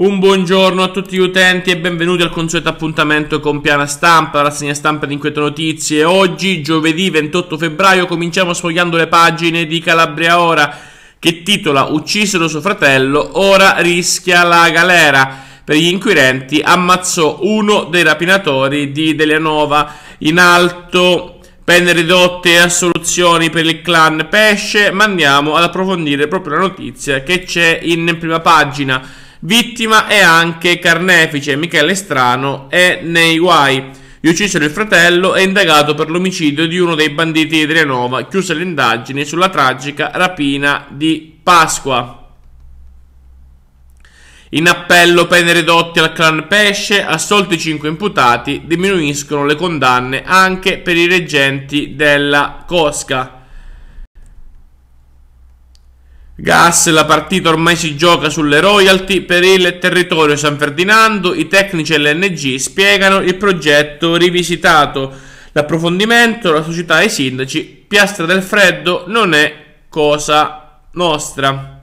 Un buongiorno a tutti gli utenti e benvenuti al consueto appuntamento con Piana Stampa, la rassegna stampa di Inquieto Notizie. Oggi, giovedì 28 febbraio, cominciamo sfogliando le pagine di Calabria Ora, che titola Uccisero suo fratello, ora rischia la galera. Per gli inquirenti ammazzò uno dei rapinatori di Delianova in alto pene ridotte e assoluzioni per il clan Pesce, ma andiamo ad approfondire proprio la notizia che c'è in prima pagina. Vittima è anche Carnefice, Michele Strano è nei guai. Gli uccisero il fratello e indagato per l'omicidio di uno dei banditi di Trianova, chiuse le indagini sulla tragica rapina di Pasqua. In appello pene ridotti al clan Pesce, assolti cinque imputati, diminuiscono le condanne anche per i reggenti della Cosca. Gas, la partita ormai si gioca sulle royalty per il territorio San Ferdinando, i tecnici LNG spiegano il progetto rivisitato, l'approfondimento, la società e i sindaci, Piastra del Freddo non è cosa nostra.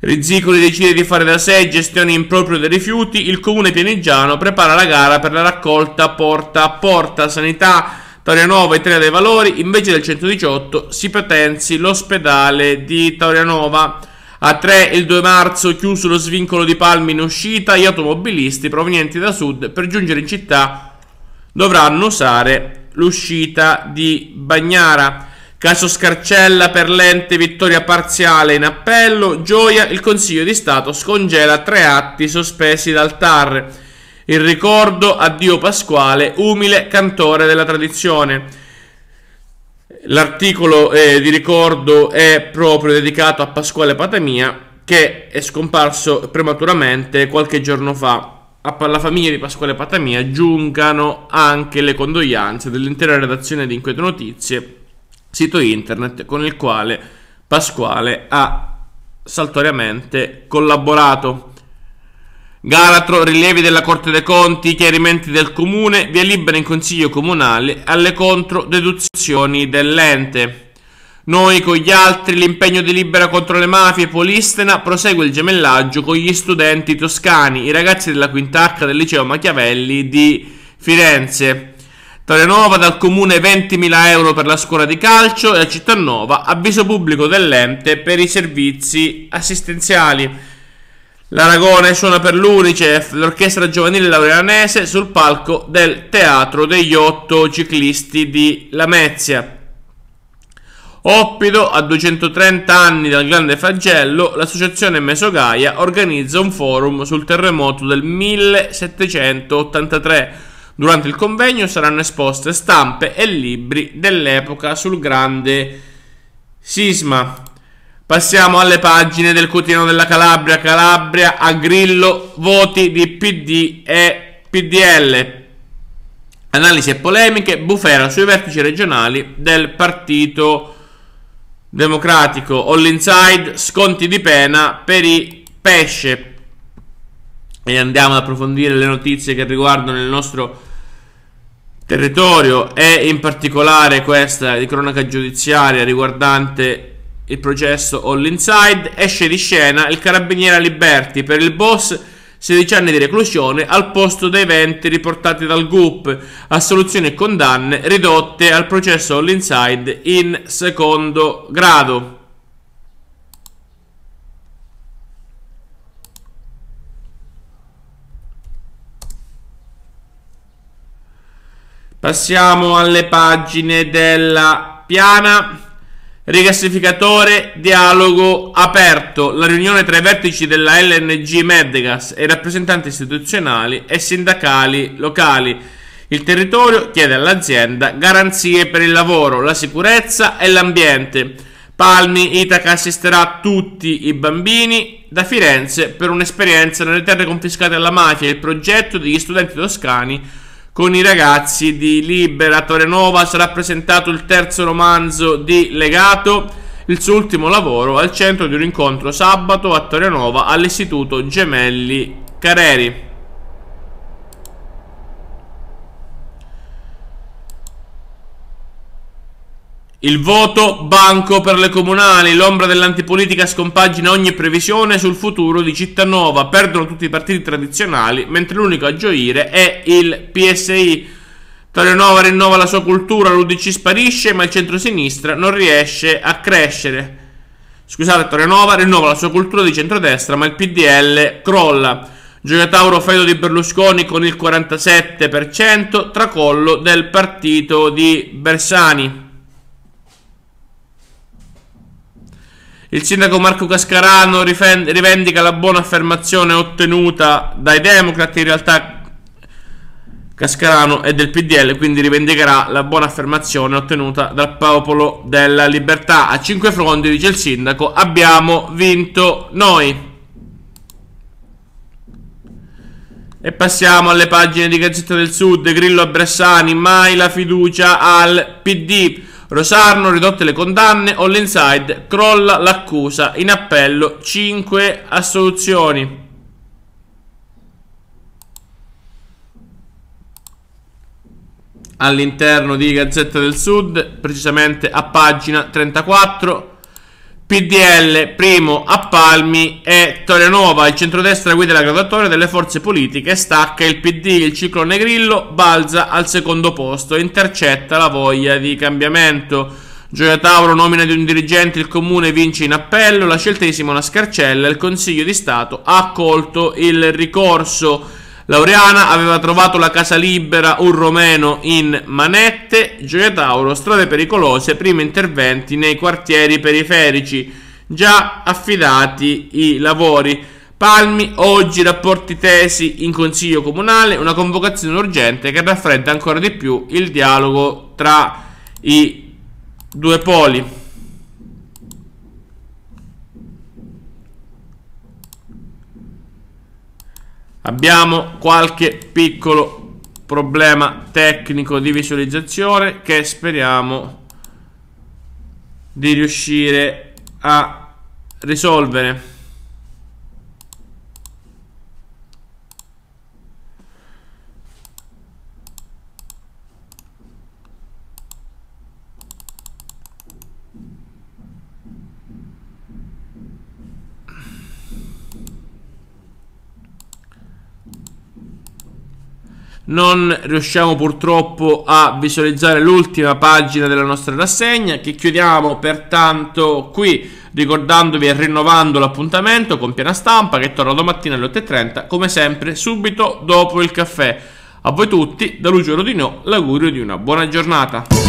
Rizzicoli decide di fare da sé gestione improprio dei rifiuti, il comune pianigiano prepara la gara per la raccolta porta a porta, sanità Taurianova e Italia dei Valori, invece del 118 si potenzi l'ospedale di Taurianova. A 3 il 2 marzo chiuso lo svincolo di Palmi in uscita, gli automobilisti provenienti da sud per giungere in città dovranno usare l'uscita di Bagnara. Caso Scarcella per l'ente vittoria parziale in appello, gioia il Consiglio di Stato scongela tre atti sospesi dal TAR il ricordo a Dio Pasquale, umile cantore della tradizione. L'articolo eh, di ricordo è proprio dedicato a Pasquale Patamia, che è scomparso prematuramente qualche giorno fa. Alla famiglia di Pasquale Patamia giungano anche le condoglianze dell'intera redazione di Inquieto Notizie, sito internet con il quale Pasquale ha saltoriamente collaborato. Galatro, rilievi della Corte dei Conti, chiarimenti del Comune, via libera in Consiglio Comunale alle contro deduzioni dell'ente. Noi con gli altri l'impegno di Libera contro le mafie Polistena prosegue il gemellaggio con gli studenti toscani, i ragazzi della quintacca del liceo Machiavelli di Firenze. Torrenova dal comune 20.000 euro per la scuola di calcio e a Cittanova avviso pubblico dell'ente per i servizi assistenziali. L'Aragone suona per l'Unicef, l'orchestra giovanile laureanese, sul palco del Teatro degli Otto Ciclisti di Lamezia. Oppido, a 230 anni dal grande flagello, l'associazione Mesogaia organizza un forum sul terremoto del 1783. Durante il convegno saranno esposte stampe e libri dell'epoca sul grande sisma. Passiamo alle pagine del quotidiano della Calabria. Calabria a Grillo, voti di PD e PDL. Analisi e polemiche, bufera sui vertici regionali del Partito Democratico. All inside, sconti di pena per i pesce. E andiamo ad approfondire le notizie che riguardano il nostro territorio e in particolare questa di cronaca giudiziaria riguardante il processo all inside, esce di scena il carabiniere Liberti per il boss 16 anni di reclusione al posto dei 20 riportati dal GUP, assoluzioni e condanne ridotte al processo all inside in secondo grado. Passiamo alle pagine della piana. Rigassificatore, dialogo aperto. La riunione tra i vertici della LNG Medgas e rappresentanti istituzionali e sindacali locali. Il territorio chiede all'azienda garanzie per il lavoro, la sicurezza e l'ambiente. Palmi Itaca assisterà tutti i bambini da Firenze per un'esperienza nelle terre confiscate alla mafia, il progetto degli studenti toscani con i ragazzi di Libera a Torrenova sarà presentato il terzo romanzo di Legato, il suo ultimo lavoro al centro di un incontro sabato a Torrenova all'Istituto Gemelli Careri. Il voto banco per le comunali, l'ombra dell'antipolitica scompagina ogni previsione sul futuro di Cittanova, perdono tutti i partiti tradizionali, mentre l'unico a gioire è il PSI. Torionova rinnova la sua cultura, l'Udc sparisce, ma il centrosinistra non riesce a crescere. Scusate, Torionova rinnova la sua cultura di centrodestra, ma il PDL crolla. Gioiatauro Fedo di Berlusconi con il 47%, tracollo del partito di Bersani. Il sindaco Marco Cascarano rivendica la buona affermazione ottenuta dai democrati. In realtà Cascarano è del PDL, quindi rivendicherà la buona affermazione ottenuta dal popolo della libertà. A cinque fronti, dice il sindaco, abbiamo vinto noi. E passiamo alle pagine di Gazzetta del Sud, Grillo a Bressani, mai la fiducia al PD. Rosarno ridotte le condanne, All crolla l'accusa, in appello 5 assoluzioni. All'interno di Gazzetta del Sud, precisamente a pagina 34. PDL, primo a Palmi e Torianova, il centrodestra guida la graduatoria delle forze politiche, stacca il PD, il ciclone Grillo, balza al secondo posto, intercetta la voglia di cambiamento. Gioia Tauro nomina di un dirigente, il comune vince in appello, la scelta di Simona Scarcella, il Consiglio di Stato ha accolto il ricorso. Laureana aveva trovato la casa libera, un romeno in manette, Gioia Tauro, strade pericolose, primi interventi nei quartieri periferici, già affidati i lavori. Palmi, oggi rapporti tesi in consiglio comunale, una convocazione urgente che raffredda ancora di più il dialogo tra i due poli. Abbiamo qualche piccolo problema tecnico di visualizzazione che speriamo di riuscire a risolvere. non riusciamo purtroppo a visualizzare l'ultima pagina della nostra rassegna che chiudiamo pertanto qui ricordandovi e rinnovando l'appuntamento con piena stampa che torna domattina alle 8.30 come sempre subito dopo il caffè. A voi tutti da Lucio Rodinò l'augurio di una buona giornata.